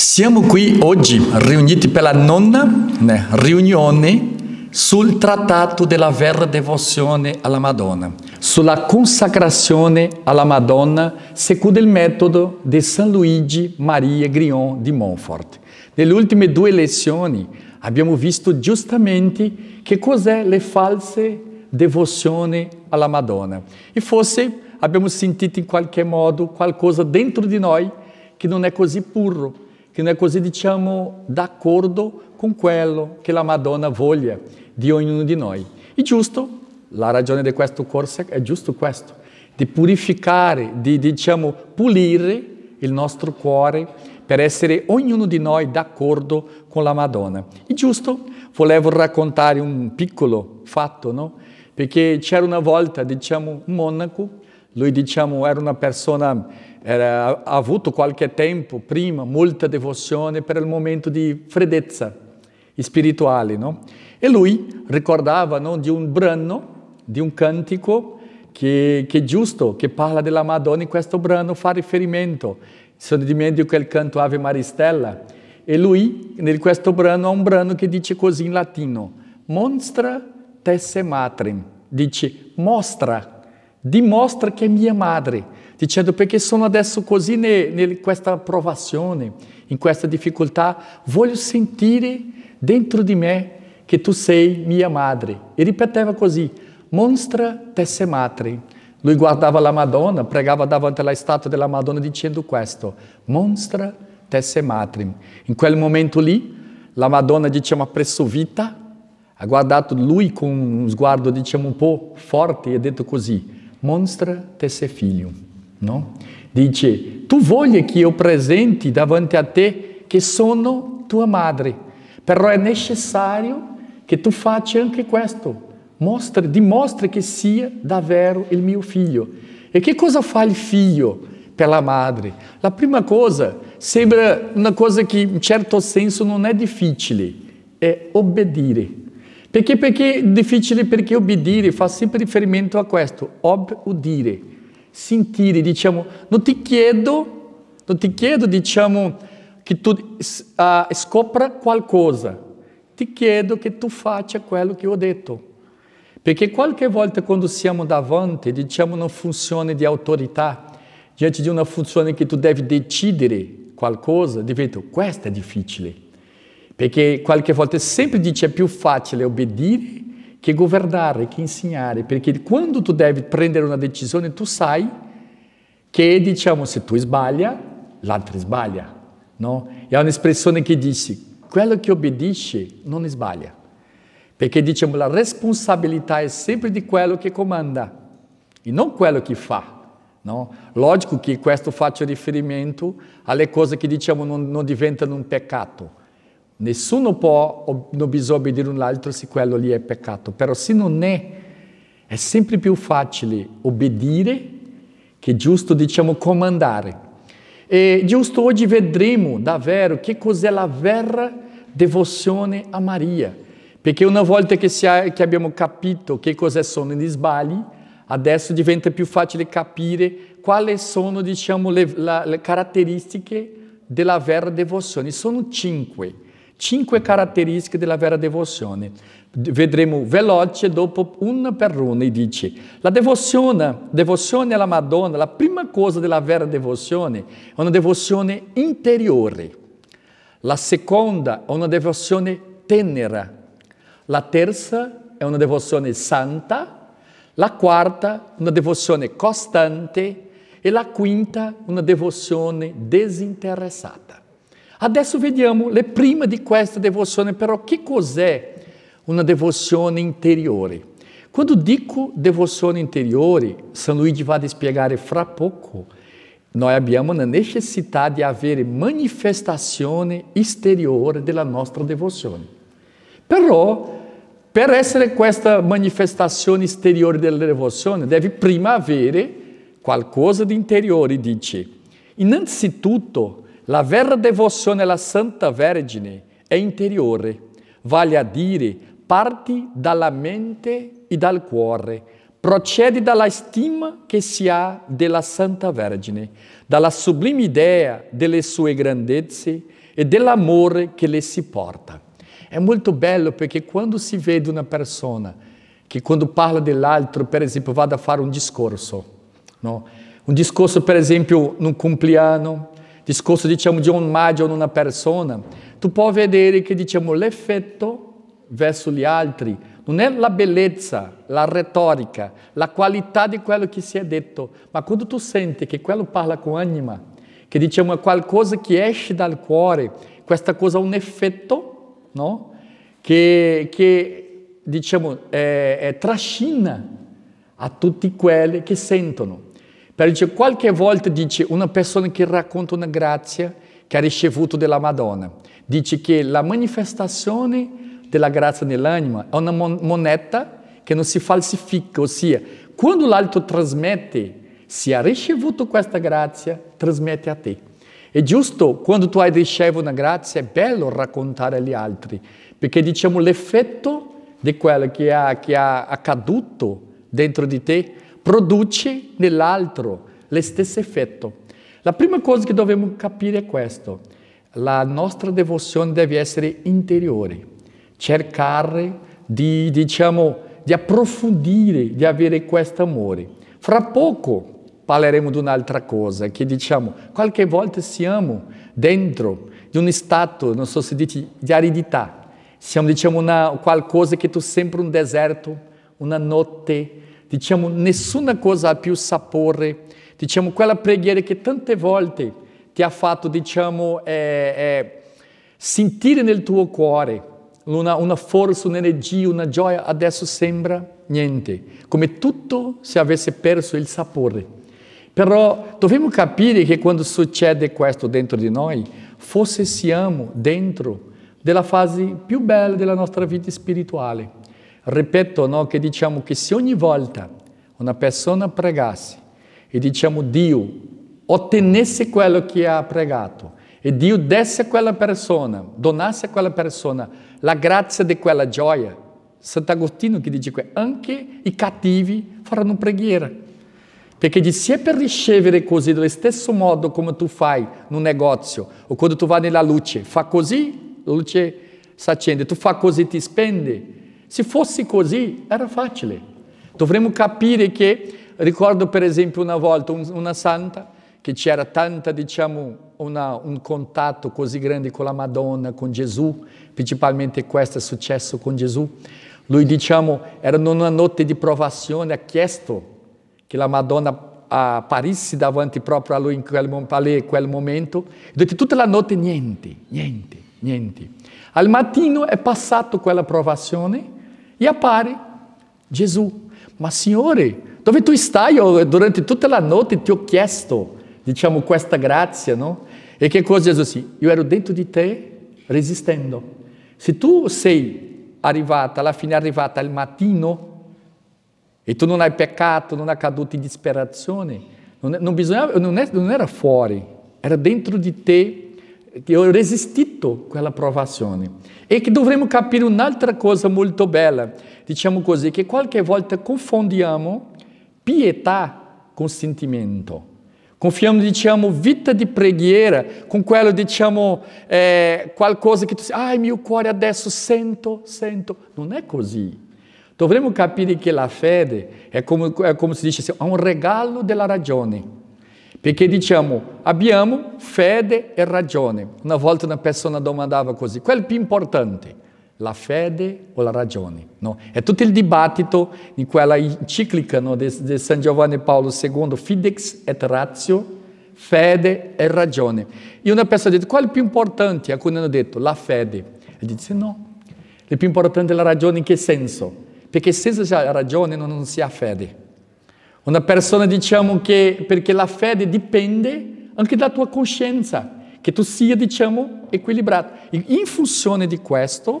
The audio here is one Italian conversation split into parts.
Siamo qui oggi riuniti per la nonna né, riunione sul trattato della vera devozione alla Madonna, sulla consacrazione alla Madonna secondo il metodo di San Luigi Maria Grion di Montfort. Nelle ultime due lezioni abbiamo visto giustamente che cos'è le false devozioni alla Madonna e forse abbiamo sentito in qualche modo qualcosa dentro di noi che non è così puro, che non è così, diciamo, d'accordo con quello che la Madonna voglia di ognuno di noi. E giusto, la ragione di questo corso è giusto questo, di purificare, di, diciamo, pulire il nostro cuore per essere ognuno di noi d'accordo con la Madonna. E giusto, volevo raccontare un piccolo fatto, no? Perché c'era una volta, diciamo, un monaco, lui, diciamo, era una persona era, ha avuto qualche tempo prima molta devozione per il momento di freddezza spirituale. No? E lui ricordava no, di un brano, di un cantico che, che, è giusto, che parla della Madonna, in questo brano fa riferimento. Se non dimentico il canto Ave Maristella. E lui, in questo brano, ha un brano che dice così in latino, Monstra tesse matrem, dice mostra, dimostra che è mia madre dicendo perché sono adesso così in questa provazione, in questa difficoltà, voglio sentire dentro di me che tu sei mia madre. E ripeteva così, mostra te se madre. Lui guardava la Madonna, pregava davanti alla statua della Madonna dicendo questo, mostra te se madre. In quel momento lì, la Madonna, diciamo, ha preso vita, ha guardato lui con uno sguardo, diciamo, un po' forte e ha detto così, mostra te se figlio. No? Dice, tu voglia che io presenti davanti a te che sono tua madre, però è necessario che tu faccia anche questo, Mostra, dimostri che sia davvero il mio figlio. E che cosa fa il figlio per la madre? La prima cosa, sembra una cosa che in certo senso non è difficile, è obbedire. Perché, perché è difficile? Perché obbedire fa sempre riferimento a questo, obbedire sentire, diciamo, non ti chiedo, non ti chiedo, diciamo, che tu uh, scopra qualcosa, ti chiedo che tu faccia quello che ho detto. Perché qualche volta quando siamo davanti, diciamo, una funzione di autorità, diante di una funzione che tu devi decidere qualcosa, diventa, questa è difficile. Perché qualche volta sempre dice è più facile obbedire che governare, che insegnare, perché quando tu devi prendere una decisione tu sai che diciamo se tu sbaglia, l'altro sbaglia, no? È un'espressione che dice quello che obbedisce non sbaglia, perché diciamo la responsabilità è sempre di quello che comanda e non quello che fa. No? Logico che questo faccia riferimento alle cose che diciamo non, non diventano un peccato, Nessuno può non disobbedire un altro se quello lì è peccato, però se non è, è sempre più facile obbedire che giusto, diciamo, comandare. E giusto oggi vedremo davvero che cos'è la vera devozione a Maria, perché una volta che, ha, che abbiamo capito che cos'è sono gli sbagli, adesso diventa più facile capire quali sono, diciamo, le, la, le caratteristiche della vera devozione. Sono cinque cinque caratteristiche della vera devozione. Vedremo veloce dopo una per una e dice la devozione, devozione alla Madonna, la prima cosa della vera devozione è una devozione interiore, la seconda è una devozione tenera, la terza è una devozione santa, la quarta una devozione costante e la quinta una devozione disinteressata. Adesso vediamo le prime di questa devozione, però che cos'è una devozione interiore? Quando dico devozione interiore, San Luigi va a spiegare fra poco, noi abbiamo la necessità di avere manifestazione esteriore della nostra devozione. Però, per essere questa manifestazione esteriore della devozione, deve prima avere qualcosa di interiore, dice. Innanzitutto, la vera devozione alla Santa Vergine è interiore, vale a dire parte dalla mente e dal cuore, procede dalla stima che si ha della Santa Vergine, dalla sublime idea delle sue grandezze e dell'amore che le si porta. È molto bello perché quando si vede una persona che quando parla dell'altro, per esempio, vada a fare un discorso, no? un discorso per esempio in un compleanno, discorso diciamo, di maggio in una persona, tu puoi vedere che diciamo, l'effetto verso gli altri non è la bellezza, la retorica, la qualità di quello che si è detto, ma quando tu senti che quello parla con anima, che diciamo, è qualcosa che esce dal cuore, questa cosa ha un effetto no? che, che diciamo, è, è trascina a tutti quelli che sentono. Perché qualche volta dice una persona che racconta una grazia che ha ricevuto dalla Madonna, dice che la manifestazione della grazia nell'anima è una moneta che non si falsifica, ossia quando l'altro trasmette, se ha ricevuto questa grazia, trasmette a te. E giusto quando tu hai ricevuto una grazia è bello raccontare agli altri, perché diciamo l'effetto di quello che è accaduto dentro di te produce nell'altro lo stesso effetto. La prima cosa che dobbiamo capire è questo. La nostra devozione deve essere interiore, cercare di, diciamo, di approfondire, di avere questo amore. Fra poco parleremo di un'altra cosa, che diciamo, qualche volta siamo dentro di un stato, non so se dici, di aridità. Siamo, diciamo, una, qualcosa che tu sempre un deserto, una notte, Diciamo, nessuna cosa ha più sapore. Diciamo, quella preghiera che tante volte ti ha fatto, diciamo, eh, eh, sentire nel tuo cuore una, una forza, un'energia, una gioia, adesso sembra niente, come tutto se avesse perso il sapore. Però dobbiamo capire che quando succede questo dentro di noi, forse siamo dentro della fase più bella della nostra vita spirituale ripeto no, che diciamo che se ogni volta una persona pregasse e diciamo Dio ottenesse quello che ha pregato e Dio desse a quella persona, donasse a quella persona la grazia di quella gioia, Sant'Agostino che dice che anche i cattivi faranno preghiera. Perché dice, se per ricevere così, dello stesso modo come tu fai in un negozio, o quando tu vai nella luce, fa così, la luce si accende, tu fa così, ti spende, se fosse così, era facile. Dovremmo capire che, ricordo per esempio una volta una santa che c'era tanta, diciamo, una, un contatto così grande con la Madonna, con Gesù, principalmente questo è successo con Gesù. Lui, diciamo, era in una notte di provazione, ha chiesto che la Madonna apparisse davanti proprio a lui in quel, in quel momento. Durante tutta la notte niente, niente, niente. Al mattino è passato quella provazione, e appare Gesù. Ma Signore, dove tu stai? Io durante tutta la notte ti ho chiesto, diciamo, questa grazia, no? E che cosa Gesù sì? Io ero dentro di te resistendo. Se tu sei arrivata, alla fine arrivata il mattino, e tu non hai peccato, non hai caduto in disperazione, non, non, non, era fuori, era dentro di te che ho resistito quella provazione e che dovremmo capire un'altra cosa molto bella, diciamo così, che qualche volta confondiamo pietà con sentimento. Confiamo, diciamo, vita di preghiera con quello, diciamo, eh, qualcosa che tu dici, ai mio cuore adesso sento, sento. Non è così. Dovremmo capire che la fede è come, è come si dice, è un regalo della ragione. Perché diciamo abbiamo fede e ragione. Una volta una persona domandava così, qual è il più importante? La fede o la ragione? No? È tutto il dibattito in quella enciclica no, di, San Giovanni Paolo II, Fidex et Ratio, fede e ragione. E una persona ha detto, qual è il più importante? Alcuni hanno detto, la fede. E dice, no, il più importante è la ragione in che senso? Perché senza la ragione non si ha fede. Una persona diciamo che, perché la fede dipende anche dalla tua coscienza, che tu sia diciamo equilibrato. In funzione di questo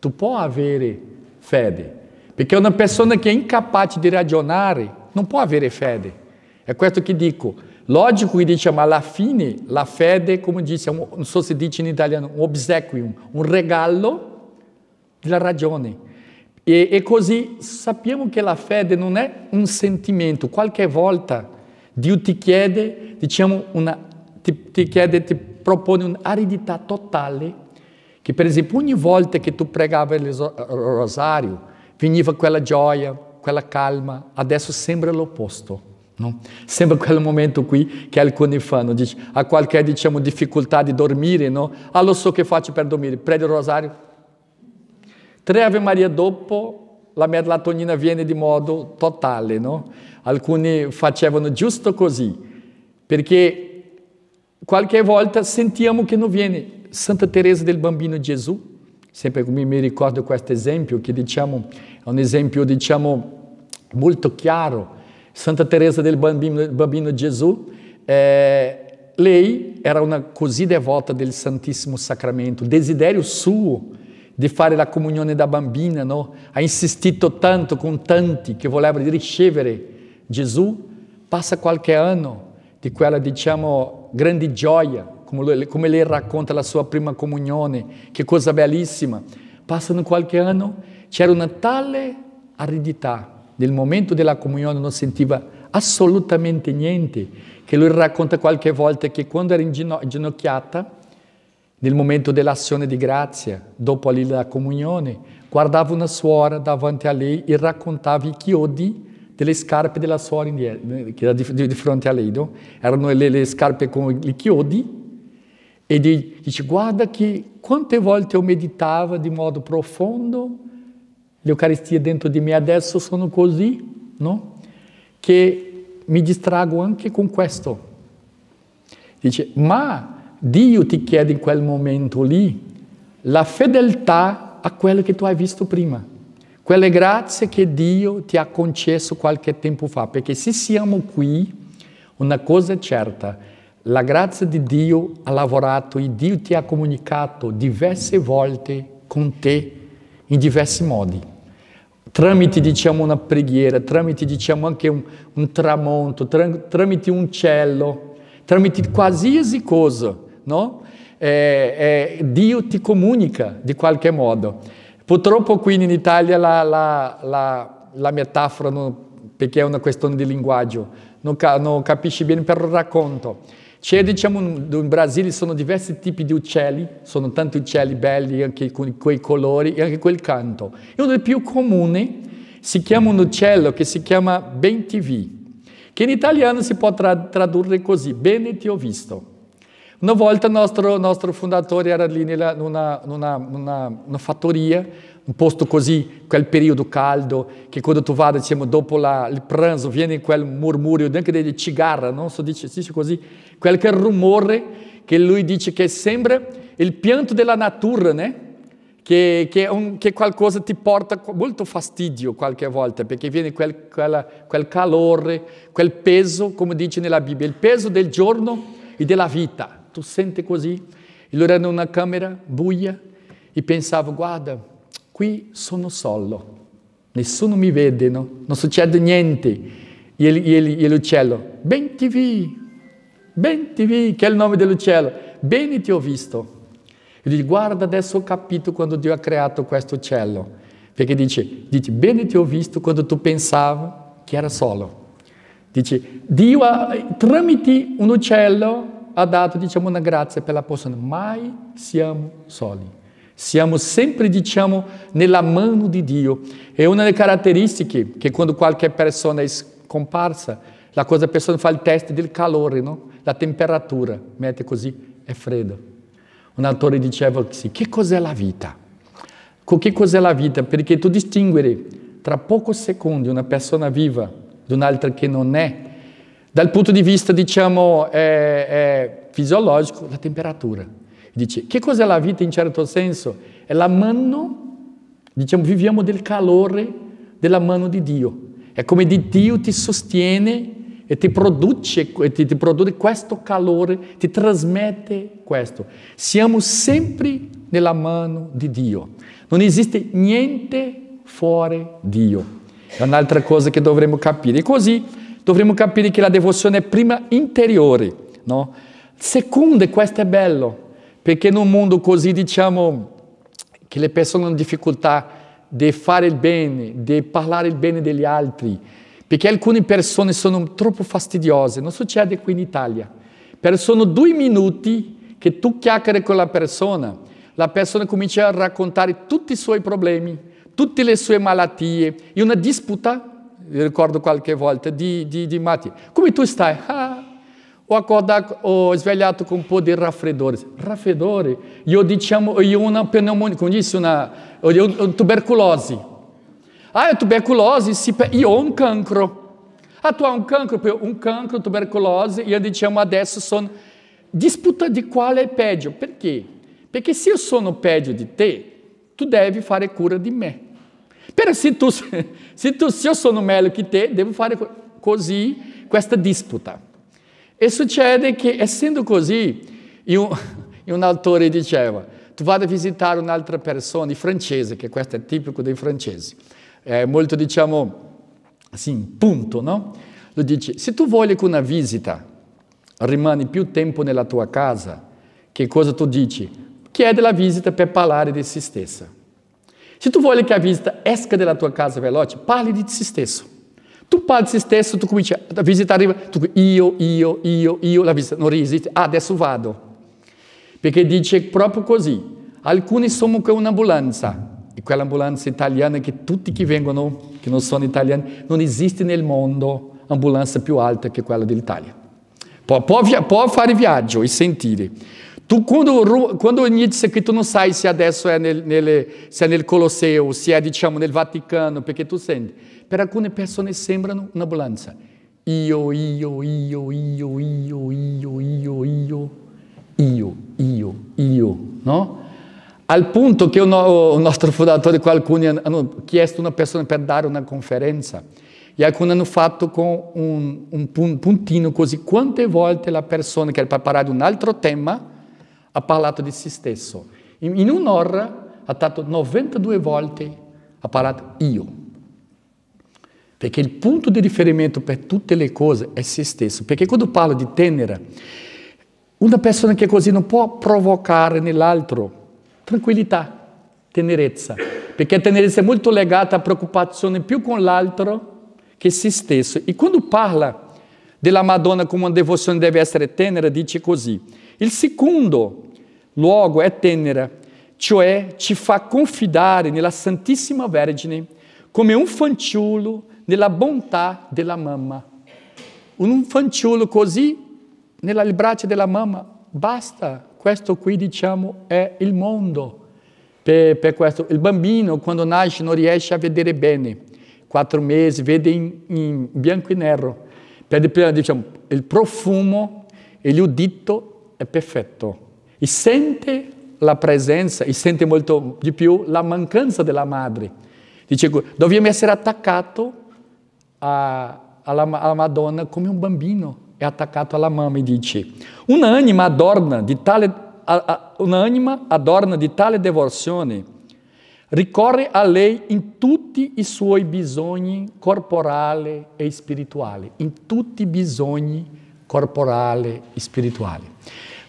tu puoi avere fede, perché una persona che è incapace di ragionare non può avere fede. È questo che dico. Logico, che diciamo alla fine la fede, come dice, diciamo, non so se dice in italiano, un obsequium, un regalo della ragione. E, e, così sappiamo che la fede non è un sentimento, qualche volta Dio ti chiede, diciamo, una, ti, ti, chiede, ti propone un'aridità totale, che per esempio ogni volta che tu pregavi il rosario veniva quella gioia, quella calma, adesso sembra l'opposto. No? Sembra quel momento qui che alcuni fanno, dice, a qualche diciamo, difficoltà di dormire, no? allora ah, so che faccio per dormire, prendo il rosario, Tre Ave Maria dopo la merlatonina viene di modo totale, no? Alcuni facevano giusto così, perché qualche volta sentiamo che non viene. Santa Teresa del Bambino Gesù, sempre come mi ricordo questo esempio, che diciamo, è un esempio diciamo, molto chiaro, Santa Teresa del Bambino, Bambino Gesù, eh, lei era una così devota del Santissimo Sacramento, desiderio suo di fare la comunione da bambina, no? ha insistito tanto con tanti che volevano ricevere Gesù, passa qualche anno di quella, diciamo, grande gioia, come, lui, come lei racconta la sua prima comunione, che cosa bellissima. Passano qualche anno, c'era una tale aridità, nel momento della comunione non sentiva assolutamente niente, che lui racconta qualche volta che quando era inginocchiata, nel momento dell'azione di grazia, dopo la comunione, guardava una suora davanti a lei e raccontava i chiodi delle scarpe della suora che era di, fronte a lei. No? Erano le, le, scarpe con i chiodi e dice guarda che quante volte io meditavo di modo profondo, l'Eucaristia dentro di me adesso sono così, no? che mi distrago anche con questo. Dice, ma Dio ti chiede in quel momento lì la fedeltà a quello che tu hai visto prima, quelle grazie che Dio ti ha concesso qualche tempo fa, perché se siamo qui, una cosa è certa, la grazia di Dio ha lavorato e Dio ti ha comunicato diverse volte con te in diversi modi. Tramite diciamo una preghiera, tramite diciamo anche un, un tramonto, tra, tramite un cielo, tramite qualsiasi cosa no? Eh, eh, Dio ti comunica di qualche modo. Purtroppo qui in Italia la, la, la, la metafora, non, perché è una questione di linguaggio, non, non capisci bene per il racconto. C'è, diciamo, in Brasile sono diversi tipi di uccelli, sono tanti uccelli belli, anche con quei colori e anche quel canto. E uno dei più comuni si chiama un uccello che si chiama Ben TV, che in italiano si può tra tradurre così, bene ti ho visto. Una volta il nostro, nostro fondatore era lì in una, una, una, una, fattoria, un posto così, quel periodo caldo, che quando tu vai, diciamo, dopo la, il pranzo viene quel murmurio anche delle cigarre, non so, dice, dice così, quel rumore che lui dice che sembra il pianto della natura, né? Che, che, un, che, qualcosa ti porta molto fastidio qualche volta, perché viene quel, quella, quel calore, quel peso, come dice nella Bibbia, il peso del giorno e della vita tu senti così. E loro erano in una camera buia e pensavo, guarda, qui sono solo, nessuno mi vede, no? non succede niente. E, e, e l'uccello, ben ti vi, ben ti vi, che è il nome dell'uccello, bene ti ho visto. E dice, guarda, adesso ho capito quando Dio ha creato questo uccello. Perché dice, dice, bene ti ho visto quando tu pensavi che era solo. Dice, Dio ha, tramite un uccello ha dato diciamo, una grazia per la persona, mai siamo soli. Siamo sempre, diciamo, nella mano di Dio. È una delle caratteristiche che quando qualche persona è scomparsa, la cosa la persona fa il test del calore, no? La temperatura, mette così, è freddo. Un autore diceva così, che cos'è la vita? Con Che cos'è la vita? Perché tu distinguere tra pochi secondi una persona viva di un'altra che non è, dal punto di vista, diciamo, eh, eh, fisiologico, la temperatura. Dice, che cos'è la vita in certo senso? È la mano, diciamo, viviamo del calore della mano di Dio. È come di Dio ti sostiene e ti produce, ti, ti produce questo calore, ti trasmette questo. Siamo sempre nella mano di Dio. Non esiste niente fuori Dio. È un'altra cosa che dovremmo capire. E così dovremmo capire che la devozione è prima interiore, no? Secondo, e questo è bello, perché in un mondo così, diciamo, che le persone hanno difficoltà di fare il bene, di parlare il bene degli altri, perché alcune persone sono troppo fastidiose, non succede qui in Italia, però sono due minuti che tu chiacchiere con la persona, la persona comincia a raccontare tutti i suoi problemi, tutte le sue malattie, e una disputa Eu recordo qualquer volta, de di, Como Matti. Come tu está? Ah, acordar, accordato, ho com con poder po' di raffreddore. Raffreddore? Io e uma una pneumonia, con isso una, io, una Ah, è tuberculose sì, io ho un cancro. Ah, tu hai um cancro, Um cancro, tubercolosi, io diciamo adesso sono... Disputa de qual é pédio. Por quê? Porque se eu sono pédio de ter, tu deve fazer cura de mim. Però se, io sono meglio che te, devo fare così questa disputa. E succede che, essendo così, un, un autore diceva, tu vado a visitare un'altra persona, in francese, che questo è tipico dei francesi, è eh, molto, diciamo, assim, punto, no? Lui dice, se tu vuoi che una visita rimani più tempo nella tua casa, che cosa tu dici? Chiede la visita per parlare di se stessa. Se tu vuoi che la visita esca dalla tua casa veloce, parli di te stesso. Tu parli di te stesso, tu cominci a visitare, tu, io, io, io, io, la visita non resiste, ah, adesso vado. Perché dice proprio così, alcuni sono con un'ambulanza, e quell'ambulanza italiana che tutti che vengono, che non sono italiani, non esiste nel mondo ambulanza più alta che quella dell'Italia. Può, può, può fare viaggio e sentire. Tu, quando, quando inizia che tu non sai se adesso è nel, nelle, se è nel Colosseo, se è diciamo nel Vaticano, perché tu senti, per alcune persone sembrano un'ambulanza. Io, io, io, io, io, io, io, io, io, io, io, no? Al punto che no, il nostro fondatore qua alcuni hanno chiesto una persona per dare una conferenza e alcuni hanno fatto con un, un puntino così quante volte la persona che era preparata un altro tema ha parlato di se stesso. In, in un'ora ha dato 92 volte, ha parlato io. Perché il punto di riferimento per tutte le cose è se stesso. Perché quando parlo di tenera, una persona che è così non può provocare nell'altro tranquillità, tenerezza, perché tenerezza è molto legata a preoccupazione più con l'altro che se stesso. E quando parla della Madonna come una devozione deve essere tenera, dice così, il secondo luogo è tenera, cioè ci fa confidare nella Santissima Vergine come un fanciullo nella bontà della mamma. Un fanciullo così nella braccia della mamma, basta, questo qui diciamo è il mondo. Per, per questo il bambino quando nasce non riesce a vedere bene, quattro mesi vede in, in bianco e nero, per, perde diciamo, il profumo e l'udito è perfetto. E sente la presenza, e sente molto di più la mancanza della madre. Dice, dobbiamo essere attaccati alla, alla Madonna come un bambino è attaccato alla mamma e dice, un'anima adorna di tale, un'anima adorna di tale devozione ricorre a lei in tutti i suoi bisogni corporali e spirituali, in tutti i bisogni corporali e spirituali.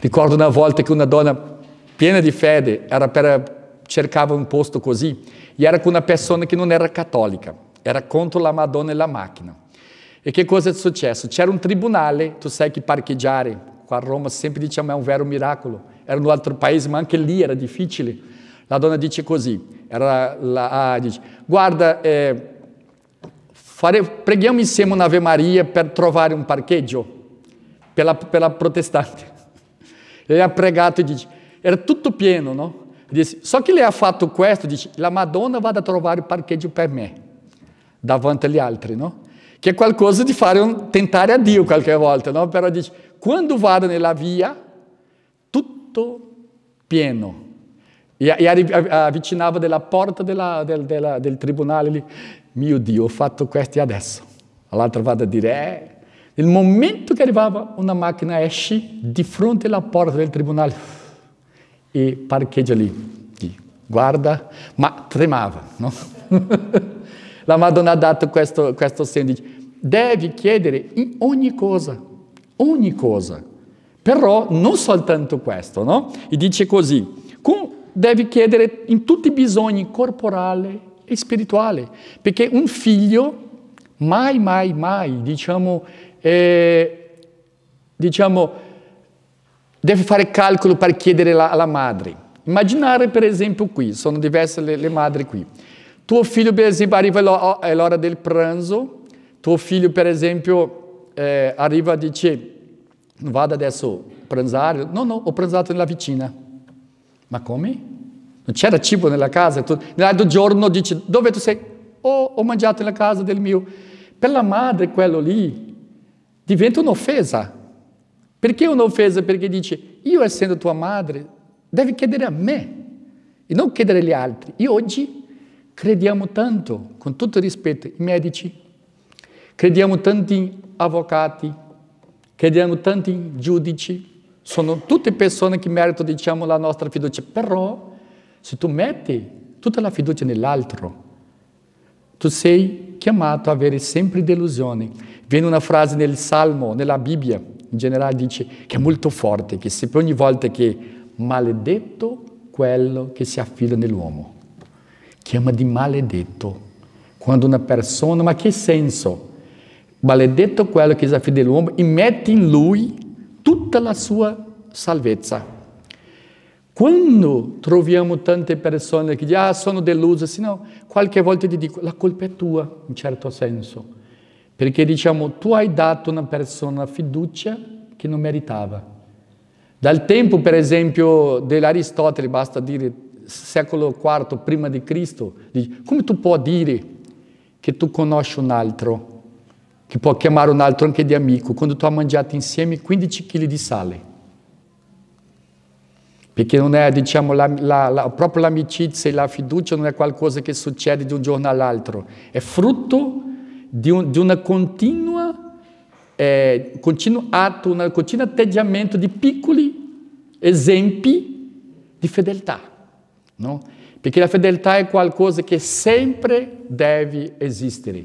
Ricordo una volta che una donna piena di fede per, cercava un posto così e era con una persona che non era cattolica, era contro la Madonna e la macchina. E che cosa è successo? C'era un tribunale, tu sai che parcheggiare, qua a Roma sempre diciamo è un vero miracolo, era in un altro paese ma anche lì era difficile. La donna dice così, era la, ah, dice, guarda, eh, fare, preghiamo insieme un'Ave Maria per trovare un parcheggio per la, per la protestante lei ha pregato, dice, era tutto pieno, no? Dice, só che lei ha fatto questo, dice, la Madonna vada a trovare il parcheggio per me, davanti agli altri, no? Che è qualcosa di fare un, tentare a Dio qualche volta, no? Però dice, quando vado nella via, tutto pieno. E, e avvicinava della porta della, del, della, del tribunale, lì, mio Dio, ho fatto questo e adesso. L'altro vado a dire, eh, il momento che arrivava una macchina esce di fronte alla porta del tribunale e parcheggia lì, lì. guarda, ma tremava. No? La Madonna ha dato questo, questo segno, devi chiedere in ogni cosa, ogni cosa, però non soltanto questo, no? E dice così, devi chiedere in tutti i bisogni corporali e spirituali, perché un figlio mai, mai, mai, diciamo, eh, diciamo, deve fare calcolo per chiedere la, alla madre. Immaginare per esempio qui, sono diverse le, le madri qui. Tuo figlio per esempio arriva all'ora oh, del pranzo, tuo figlio per esempio eh, arriva e dice non vado adesso a pranzare, no no ho pranzato nella vicina. Ma come? Non c'era cibo nella casa, l'altro giorno dice dove tu sei? Oh, ho mangiato nella casa del mio. Per la madre quello lì diventa un'offesa. Perché un'offesa? Perché dice, io essendo tua madre, devi chiedere a me e non chiedere agli altri. E oggi crediamo tanto, con tutto rispetto, i medici, crediamo tanto in avvocati, crediamo tanto in giudici, sono tutte persone che meritano, diciamo, la nostra fiducia, però se tu metti tutta la fiducia nell'altro, tu sei chiamato a avere sempre delusioni. Viene una frase nel Salmo, nella Bibbia, in generale dice, che è molto forte, che se ogni volta che maledetto quello che si affida nell'uomo, chiama di maledetto. Quando una persona, ma che senso? Maledetto quello che si affida nell'uomo, e mette in lui tutta la sua salvezza. Quando troviamo tante persone che dicono, ah, sono deluso, sì, no, qualche volta ti dico, la colpa è tua, in certo senso perché diciamo, tu hai dato a una persona fiducia che non meritava. Dal tempo, per esempio, dell'Aristotele, basta dire secolo IV prima di Cristo, come tu puoi dire che tu conosci un altro, che può chiamare un altro anche di amico, quando tu hai mangiato insieme 15 kg di sale? perché non è, diciamo, la, la, la, proprio l'amicizia e la fiducia non è qualcosa che succede di un giorno all'altro, è frutto di, un, di una continua, eh, continuo atto, un continuo atteggiamento di piccoli esempi di fedeltà, no? perché la fedeltà è qualcosa che sempre deve esistere.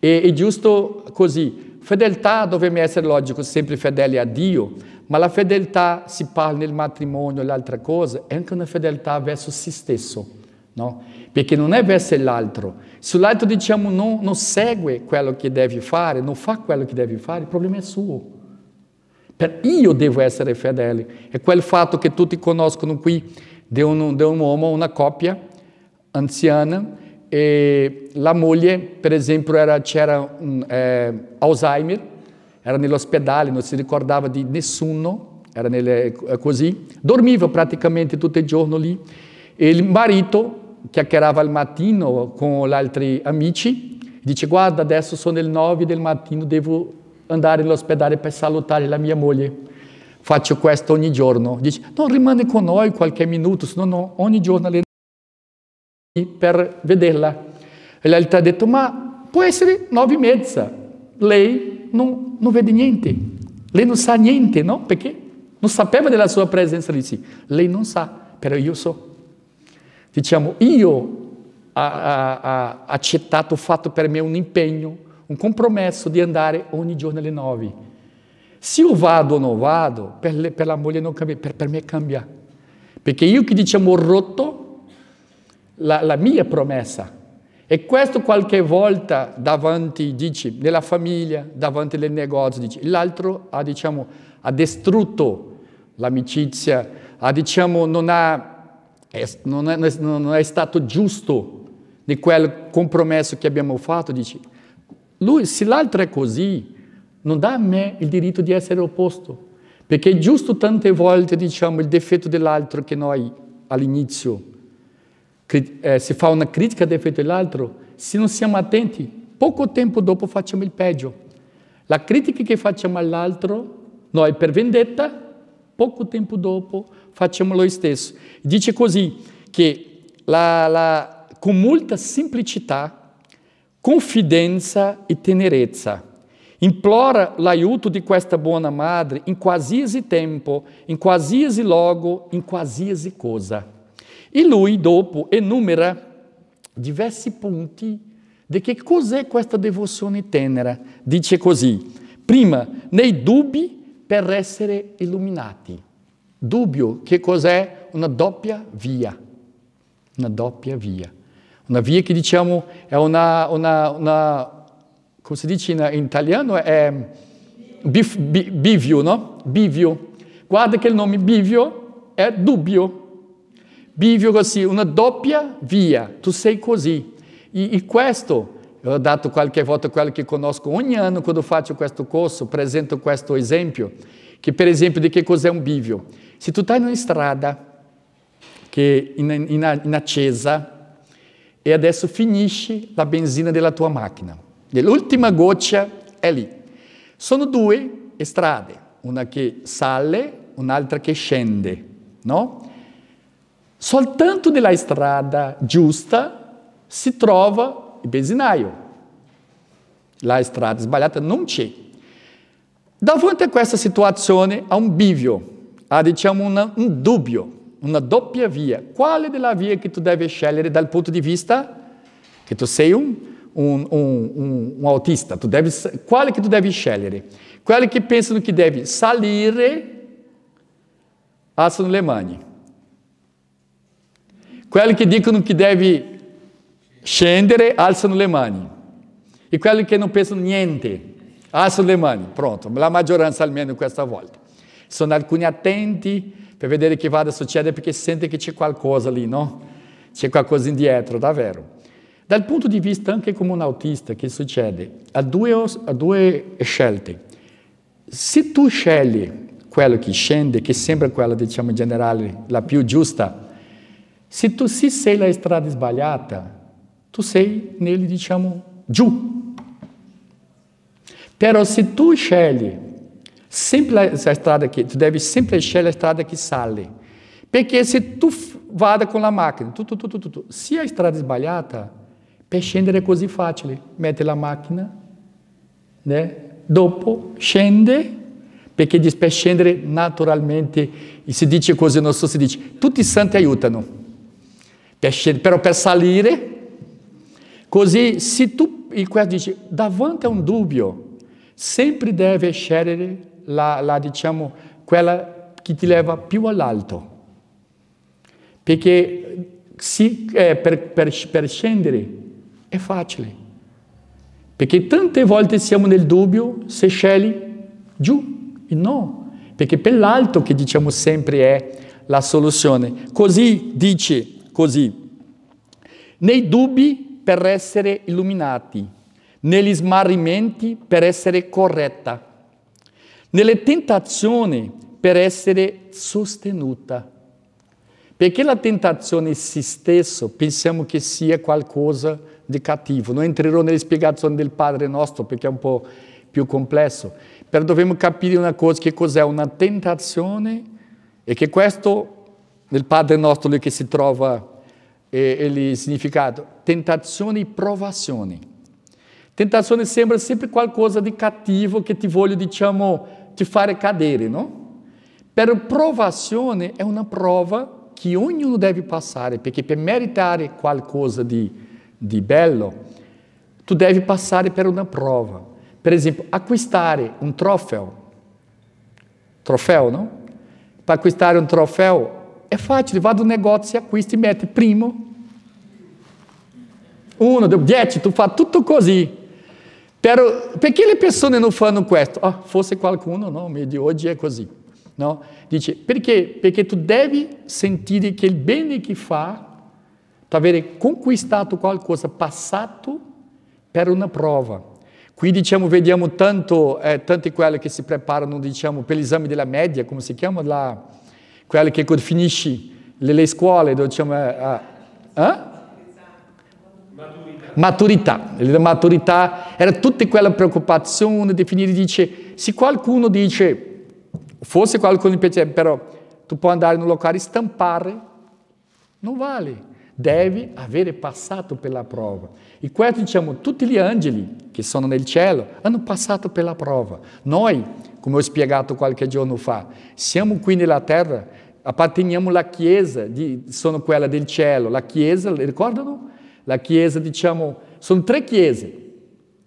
E, è giusto così, fedeltà dovrebbe essere, logico, sempre fedele a Dio, ma la fedeltà, si parla nel matrimonio e l'altra cosa, è anche una fedeltà verso se stesso. No? perché non è verso l'altro. Se l'altro diciamo no, non segue quello che deve fare, non fa quello che deve fare, il problema è suo. Per io devo essere fedele. E quel fatto che tutti conoscono qui di un, di un uomo, una coppia anziana, e la moglie, per esempio, era, c'era un, eh, Alzheimer, era nell'ospedale, non si ricordava di nessuno, era nelle, eh, così, dormiva praticamente tutto il giorno lì. E il marito chiacchierava al mattino con gli altri amici, dice guarda adesso sono le 9 del mattino, devo andare all'ospedale per salutare la mia moglie. Faccio questo ogni giorno. Dice no, rimane con noi qualche minuto, se no, ogni giorno alle per vederla. E l'altra ha detto ma può essere 9 e mezza, lei non, non vede niente, lei non sa niente, no? Perché non sapeva della sua presenza lì, sì. lei non sa, però io so. Diciamo, io ho ha, accettato, fatto per me un impegno, un compromesso di andare ogni giorno alle nove. Se io vado o non vado, per, le, per la moglie non cambia, per, per, me cambia. Perché io che diciamo ho rotto la, la mia promessa. E questo qualche volta davanti, dici, nella famiglia, davanti al negozio, dici, l'altro ha, diciamo, ha distrutto l'amicizia, ha, diciamo, non ha non è, non è stato giusto di quel compromesso che abbiamo fatto, dici, lui se l'altro è così, non dà a me il diritto di essere opposto, perché è giusto tante volte, diciamo, il difetto dell'altro che noi all'inizio, eh, si fa una critica al difetto dell'altro, se non siamo attenti, poco tempo dopo facciamo il peggio. La critica che facciamo all'altro, noi per vendetta, poco tempo dopo facciamo lo stesso. Dice così che la, la, con molta semplicità, confidenza e tenerezza implora l'aiuto di questa buona madre in qualsiasi tempo, in qualsiasi luogo, in qualsiasi cosa. E lui dopo enumera diversi punti di che cos'è questa devozione tenera. Dice così, prima, nei dubbi per essere illuminati dubbio che cos'è una doppia via, una doppia via. Una via che diciamo è una, una, una come si dice in, in italiano, è bif, bi, bivio, no? Bivio. Guarda che il nome bivio è dubbio. Bivio così, una doppia via, tu sei così. E, e questo, io ho dato qualche volta quello che conosco ogni anno quando faccio questo corso, presento questo esempio que, per esempio, di che cos'è un bivio? Se tu stai está numa estrada in accesa e adesso finisci la benzina della tua macchina, l'ultima goccia è lì. Sono due strade, una che sale, un'altra che scende, no? Soltanto della strada giusta si trova il benzinaio. La strada sbagliata non c'è. Davanti a questa situazione a un bivio, a diciamo una, un dubbio, una doppia via. Quale della via che tu devi scegliere dal punto di vista che tu sei un, un, un, un autista? Tu devi, quale che tu devi scegliere? Quelli che pensano che devi salire alzano le mani. Quelli che dicono che devi scendere alzano le mani. E quelli che non pensano niente Alzo ah, le mani, pronto, la maggioranza almeno questa volta. Sono alcuni attenti per vedere che vada a succedere perché sente che c'è qualcosa lì, no? C'è qualcosa indietro, davvero. Dal punto di vista anche come un autista, che succede? Ha due, ha due scelte. Se tu scegli quello che scende, che sembra quella, diciamo, in generale, la più giusta, se tu se sei la strada sbagliata, tu sei nel, diciamo, giù, Pero se tu Shelley, sempre a estrada que, tu deve sempre Shelley a estrada que sale, porque se tu vada com a máquina, tu, tu, tu, tu, tu, se a estrada esbalhata, é così facile, mete a máquina, né? Dopo scende, porque dice per scendere naturalmente, e se dice così, não so se dice, tutti i santi aiutano, per scendere, però per salire, così se tu, il questo dice, davanti a un dubbio, sempre deve scegliere la, la, diciamo, quella che ti leva più all'alto. Perché si, eh, per, per, per scendere è facile. Perché tante volte siamo nel dubbio se scegli giù e no. Perché per l'alto che diciamo sempre è la soluzione. Così dice, così, nei dubbi per essere illuminati negli smarrimenti per essere corretta, nelle tentazioni per essere sostenuta. Perché la tentazione in se stesso pensiamo che sia qualcosa di cattivo. Non entrerò nelle spiegazioni del Padre nostro perché è un po' più complesso, però dobbiamo capire una cosa, che cos'è una tentazione e che questo nel Padre nostro che si trova eh, il significato, tentazione e provazione. Tentazione sembra é sempre qualcosa de cativo que ti voglio, diciamo, ti fare cadere, não? Pero provazione é uma prova que ognuno deve passar, porque per meritare qualcosa de, belo, bello, tu deve passar per uma prova. Per esempio, acquistare um troféu. Troféu, não? Para acquistare um troféu é fácil, vai do negócio, acquista e mete primo. Uno, deu, diete, tu faz tudo così. Però perché le persone non fanno questo? Ah, forse qualcuno no, di oggi è così. No? Dice, perché? Perché tu devi sentire che il bene che fa, avere conquistato qualcosa, passato per una prova. Qui diciamo, vediamo tanto, eh, tanti quelli che si preparano diciamo, per l'esame della media, come si chiama la, quelli che finisce le, le scuole, diciamo, eh, eh? eh? maturità. La maturità era tutta quella preoccupazione di finire, dice, se qualcuno dice, forse qualcuno piace, però tu puoi andare in un locale e stampare, non vale. Devi avere passato per la prova. E questo diciamo, tutti gli angeli che sono nel cielo hanno passato per la prova. Noi, come ho spiegato qualche giorno fa, siamo qui nella terra apparteniamo alla Chiesa, di, sono quella del cielo, la Chiesa, ricordano? la chiesa, diciamo, sono tre chiese,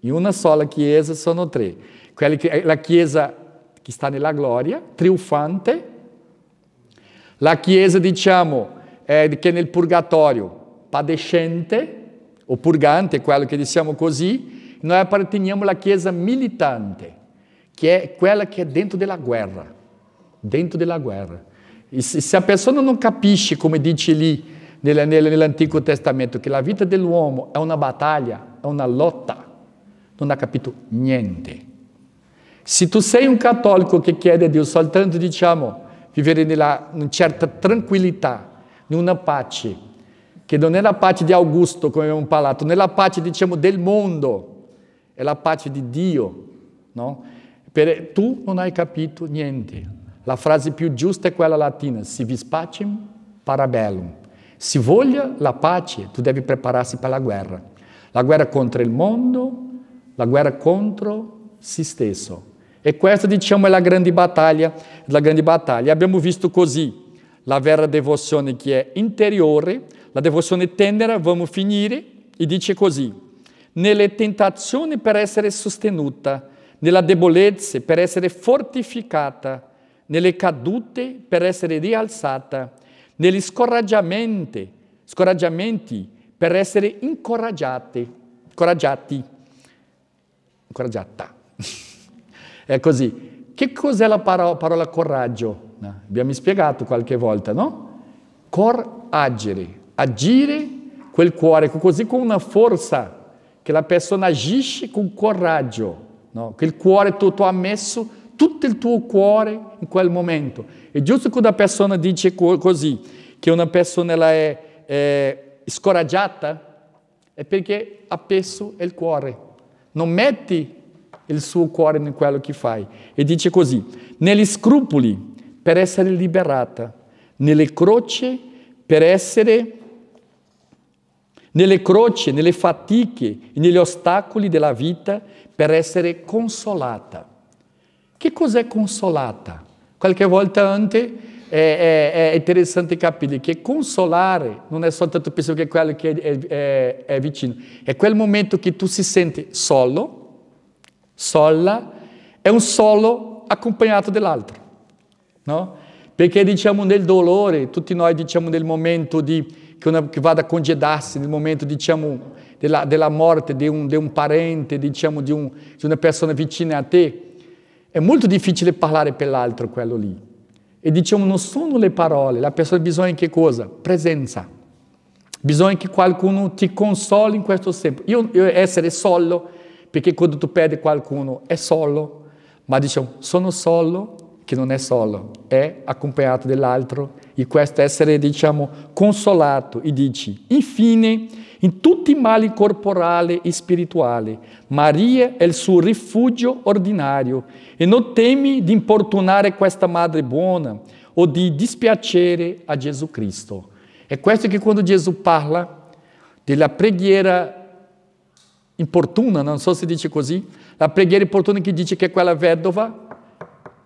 in una sola chiesa sono tre. Che, eh, la chiesa che sta nella gloria, trionfante, la chiesa, diciamo, eh, che è nel purgatorio, padecente, o purgante, quello che diciamo così, noi apparteniamo alla chiesa militante, che è quella che è dentro della guerra, dentro della guerra. E se la persona non capisce, come dice lì, nell'Antico Testamento, che la vita dell'uomo è una battaglia, è una lotta. Non ha capito niente. Se tu sei un cattolico che chiede a Dio soltanto, diciamo, vivere nella una certa tranquillità, in una pace, che non è la pace di Augusto, come abbiamo parlato, non è la pace, diciamo, del mondo, è la pace di Dio, no? Per, tu non hai capito niente. La frase più giusta è quella latina, si vis pacem, parabellum. Si voglia la pace, tu devi prepararsi per la guerra. La guerra contro il mondo, la guerra contro se stesso. E questa, diciamo, è la grande battaglia. La grande battaglia. Abbiamo visto così la vera devozione che è interiore, la devozione tenera, vamo finire, e dice così, nelle tentazioni per essere sostenuta, nella debolezza per essere fortificata, nelle cadute per essere rialzata, negli scoraggiamenti, scoraggiamenti per essere incoraggiati, incoraggiati, incoraggiata. È così. Che cos'è la parola, parola coraggio? No. Abbiamo spiegato qualche volta, no? Coragere, agire quel cuore, così con una forza, che la persona agisce con coraggio, no? che il cuore tu, tu ha messo tutto il tuo cuore in quel momento. E giusto quando la persona dice così, che una persona ela è, è scoraggiata, è perché ha perso il cuore. Non metti il suo cuore in quello che fai. E dice così, negli scrupoli per essere liberata, nelle croce per essere nelle croce, nelle fatiche e negli ostacoli della vita per essere consolata. Che cos'è consolata? Qualche volta antes é, é, é interessante capire che consolare non è soltanto pensare che quello che è, è, è vicino, è quel momento che tu si senti solo, sola, è un solo accompagnato dell'altro, no? Perché diciamo nel dolore, tutti noi diciamo nel momento di che, una, che vada a congedarsi nel momento diciamo, della, della morte di un, di un parente, diciamo, di, un, di una persona vicina a te, è molto difficile parlare per l'altro quello lì. E diciamo, non sono le parole, la persona ha bisogno di cosa? Presenza. Bisogna che qualcuno ti consoli in questo tempo. Io, io essere solo, perché quando tu perdi qualcuno è solo, ma diciamo, sono solo, che non è solo, è accompagnato dell'altro e questo essere, diciamo, consolato e dici, infine, in tutti i mali corporali e spirituali, Maria è il suo rifugio ordinario e non temi di importunare questa madre buona o di dispiacere a Gesù Cristo. È questo che quando Gesù parla della preghiera importuna, non so se dice così, la preghiera importuna che dice che quella vedova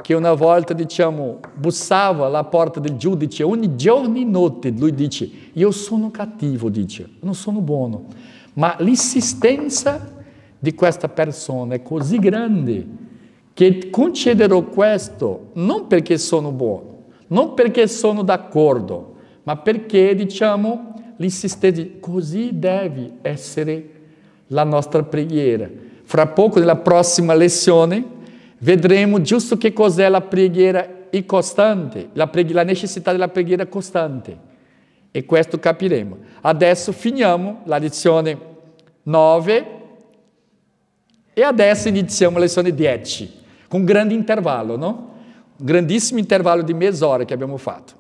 che una volta, diciamo, bussava alla porta del giudice ogni giorno e notte, lui dice, io sono cattivo, dice, non sono buono, ma l'insistenza di questa persona è così grande che concederò questo non perché sono buono, non perché sono d'accordo, ma perché diciamo l'insistenza così deve essere la nostra preghiera. Fra poco nella prossima lezione vedremo giusto che cos'è la preghiera costante, la, preghi- la necessità della preghiera costante. E questo capiremo. Adesso finiamo la lezione 9 e adesso iniziamo la lezione 10. com grande intervalo, não? Um grandíssimo intervalo de meia hora que abbiamo fatto.